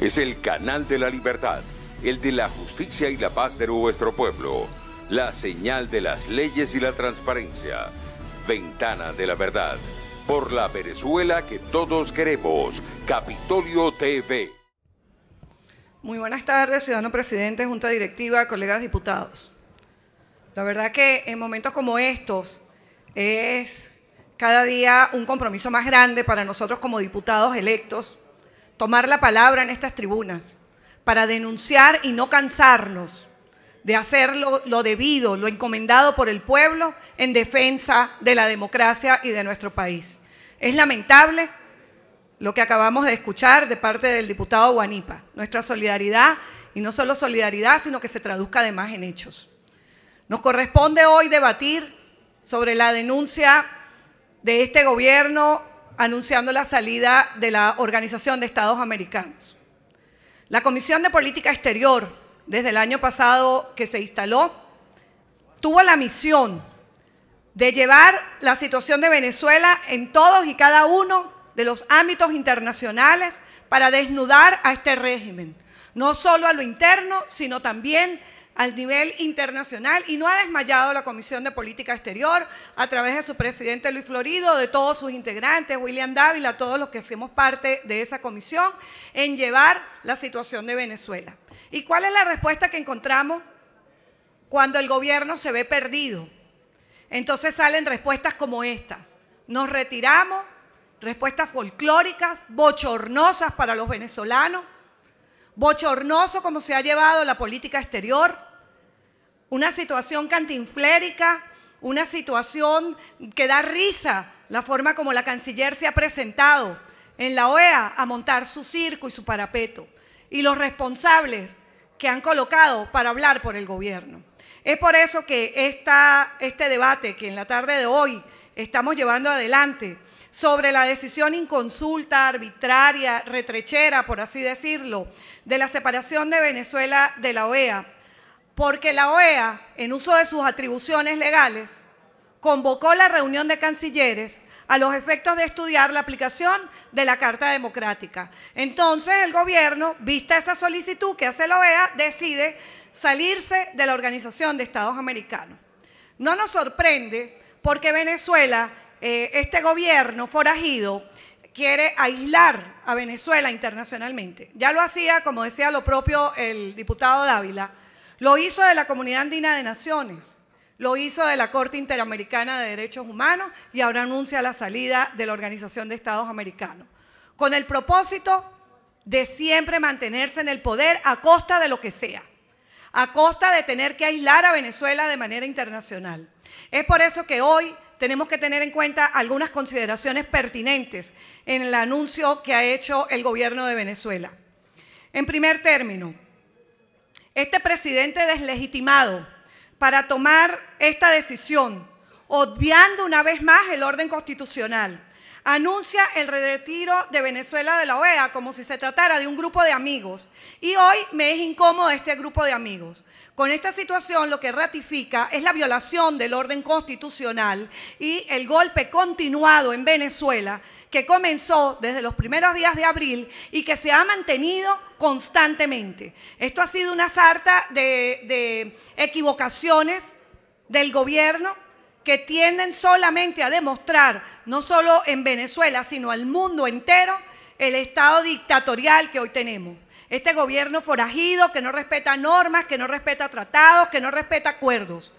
Es el canal de la libertad, el de la justicia y la paz de nuestro pueblo, la señal de las leyes y la transparencia, ventana de la verdad, por la Venezuela que todos queremos, Capitolio TV. Muy buenas tardes, ciudadano presidente, junta directiva, colegas diputados. La verdad que en momentos como estos es cada día un compromiso más grande para nosotros como diputados electos tomar la palabra en estas tribunas para denunciar y no cansarnos de hacer lo, debido, lo encomendado por el pueblo en defensa de la democracia y de nuestro país. Es lamentable lo que acabamos de escuchar de parte del diputado Guanipa. Nuestra solidaridad, y no solo solidaridad, sino que se traduzca además en hechos. Nos corresponde hoy debatir sobre la denuncia de este gobierno anunciando la salida de la Organización de Estados Americanos. La Comisión de Política Exterior, desde el año pasado que se instaló, tuvo la misión de llevar la situación de Venezuela en todos y cada uno de los ámbitos internacionales para desnudar a este régimen, no solo a lo interno, sino también al nivel internacional y no ha desmayado la Comisión de Política Exterior a través de su presidente Luis Florido, de todos sus integrantes, William Dávila, todos los que hacemos parte de esa comisión, en llevar la situación de Venezuela. ¿Y cuál es la respuesta que encontramos cuando el gobierno se ve perdido? Entonces salen respuestas como estas. Nos retiramos, respuestas folclóricas, bochornosas para los venezolanos, bochornoso como se ha llevado la política exterior, una situación cantinflérica, una situación que da risa la forma como la canciller se ha presentado en la OEA a montar su circo y su parapeto y los responsables que han colocado para hablar por el gobierno. Es por eso que este debate que en la tarde de hoy estamos llevando adelante sobre la decisión inconsulta, arbitraria, retrechera, por así decirlo, de la separación de Venezuela de la OEA, porque la OEA, en uso de sus atribuciones legales, convocó la reunión de cancilleres a los efectos de estudiar la aplicación de la Carta Democrática. Entonces el gobierno, vista esa solicitud que hace la OEA, decide salirse de la Organización de Estados Americanos. No nos sorprende porque Venezuela, eh, este gobierno forajido, quiere aislar a Venezuela internacionalmente. Ya lo hacía, como decía lo propio el diputado Dávila, lo hizo de la Comunidad Andina de Naciones, lo hizo de la Corte Interamericana de Derechos Humanos y ahora anuncia la salida de la Organización de Estados Americanos, con el propósito de siempre mantenerse en el poder a costa de lo que sea, a costa de tener que aislar a Venezuela de manera internacional. Es por eso que hoy tenemos que tener en cuenta algunas consideraciones pertinentes en el anuncio que ha hecho el gobierno de Venezuela. En primer término, este presidente deslegitimado para tomar esta decisión, obviando una vez más el orden constitucional anuncia el retiro de Venezuela de la OEA como si se tratara de un grupo de amigos. Y hoy me es incómodo este grupo de amigos. Con esta situación lo que ratifica es la violación del orden constitucional y el golpe continuado en Venezuela que comenzó desde los primeros días de abril y que se ha mantenido constantemente. Esto ha sido una sarta de, equivocaciones del gobierno que tienden solamente a demostrar, no solo en Venezuela, sino al mundo entero, el estado dictatorial que hoy tenemos. Este gobierno forajido que no respeta normas, que no respeta tratados, que no respeta acuerdos,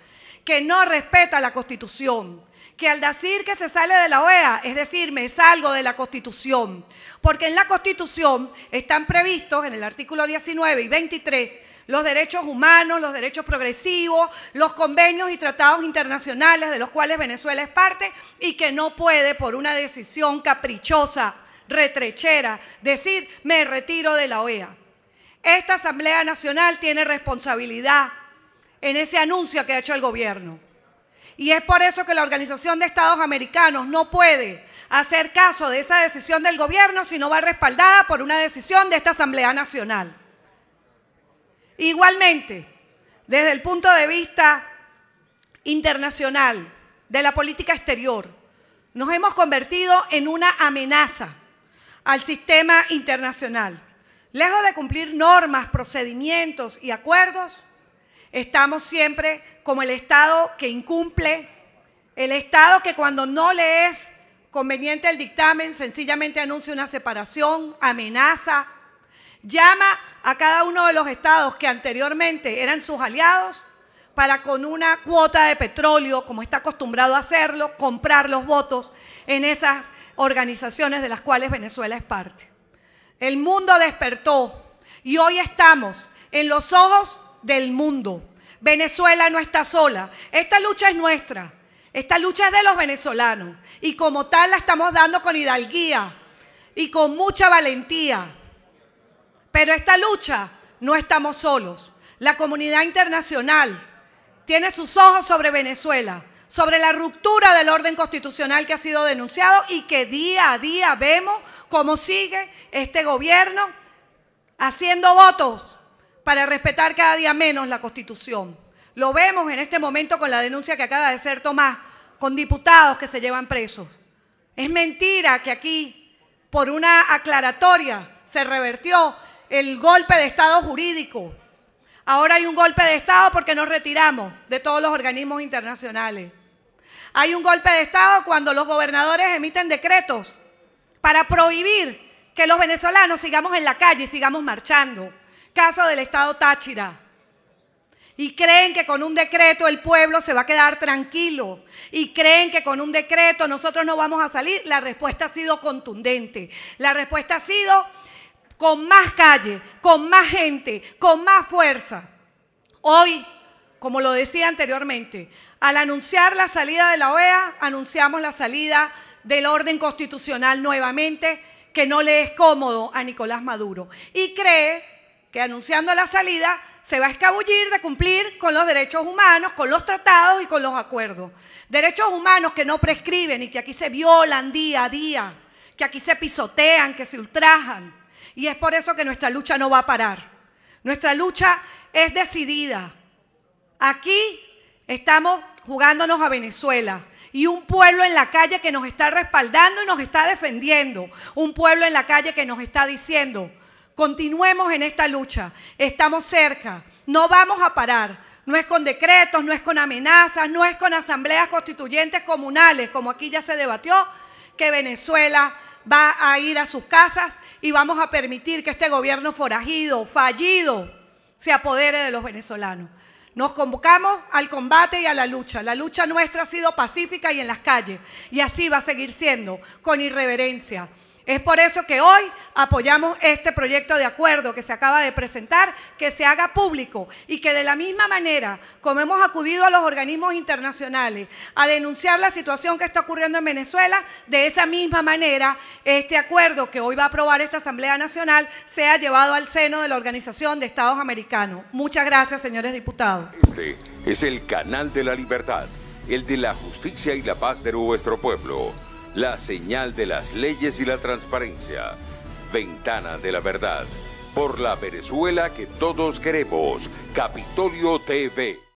que no respeta la constitución, que al decir que se sale de la OEA, es decir, me salgo de la Constitución, porque en la Constitución están previstos en el artículo 19 y 23 los derechos humanos, los derechos progresivos, los convenios y tratados internacionales de los cuales Venezuela es parte y que no puede por una decisión caprichosa, retrechera, decir me retiro de la OEA. Esta Asamblea Nacional tiene responsabilidad en ese anuncio que ha hecho el gobierno. Y es por eso que la Organización de Estados Americanos no puede hacer caso de esa decisión del gobierno si no va respaldada por una decisión de esta Asamblea Nacional. Igualmente, desde el punto de vista internacional, de la política exterior, nos hemos convertido en una amenaza al sistema internacional. Lejos de cumplir normas, procedimientos y acuerdos, estamos siempre como el Estado que incumple, el Estado que cuando no le es conveniente el dictamen sencillamente anuncia una separación, amenaza, llama a cada uno de los estados que anteriormente eran sus aliados para con una cuota de petróleo, como está acostumbrado a hacerlo, comprar los votos en esas organizaciones de las cuales Venezuela es parte. El mundo despertó y hoy estamos en los ojos del mundo. Venezuela no está sola. Esta lucha es nuestra. Esta lucha es de los venezolanos. Y como tal la estamos dando con hidalguía y con mucha valentía. Pero esta lucha no estamos solos. La comunidad internacional tiene sus ojos sobre Venezuela, sobre la ruptura del orden constitucional que ha sido denunciado y que día a día vemos cómo sigue este gobierno haciendo votos para respetar cada día menos la Constitución. Lo vemos en este momento con la denuncia que acaba de ser Tomás, con diputados que se llevan presos. Es mentira que aquí, por una aclaratoria, se revertió el golpe de Estado jurídico. Ahora hay un golpe de Estado porque nos retiramos de todos los organismos internacionales. Hay un golpe de Estado cuando los gobernadores emiten decretos para prohibir que los venezolanos sigamos en la calle y sigamos marchando. Caso del Estado Táchira. Y creen que con un decreto el pueblo se va a quedar tranquilo. Y creen que con un decreto nosotros no vamos a salir. La respuesta ha sido contundente. La respuesta ha sido con más calle, con más gente, con más fuerza. Hoy, como lo decía anteriormente, al anunciar la salida de la OEA, anunciamos la salida del orden constitucional nuevamente, que no le es cómodo a Nicolás Maduro. Y cree que anunciando la salida se va a escabullir de cumplir con los derechos humanos, con los tratados y con los acuerdos. Derechos humanos que no prescriben y que aquí se violan día a día, que aquí se pisotean, que se ultrajan. Y es por eso que nuestra lucha no va a parar. Nuestra lucha es decidida. Aquí estamos jugándonos a Venezuela. Y un pueblo en la calle que nos está respaldando y nos está defendiendo. Un pueblo en la calle que nos está diciendo, continuemos en esta lucha. Estamos cerca. No vamos a parar. No es con decretos, no es con amenazas, no es con asambleas constituyentes comunales, como aquí ya se debatió, que Venezuela va a ir a sus casas y vamos a permitir que este gobierno forajido, fallido, se apodere de los venezolanos. Nos convocamos al combate y a la lucha. La lucha nuestra ha sido pacífica y en las calles. Y así va a seguir siendo, con irreverencia, es por eso que hoy apoyamos este proyecto de acuerdo que se acaba de presentar, que se haga público y que de la misma manera como hemos acudido a los organismos internacionales a denunciar la situación que está ocurriendo en Venezuela, de esa misma manera este acuerdo que hoy va a aprobar esta Asamblea Nacional sea llevado al seno de la Organización de Estados Americanos. Muchas gracias, señores diputados. Este es el canal de la libertad, el de la justicia y la paz de nuestro pueblo la señal de las leyes y la transparencia. Ventana de la verdad. Por la Venezuela que todos queremos. Capitolio TV.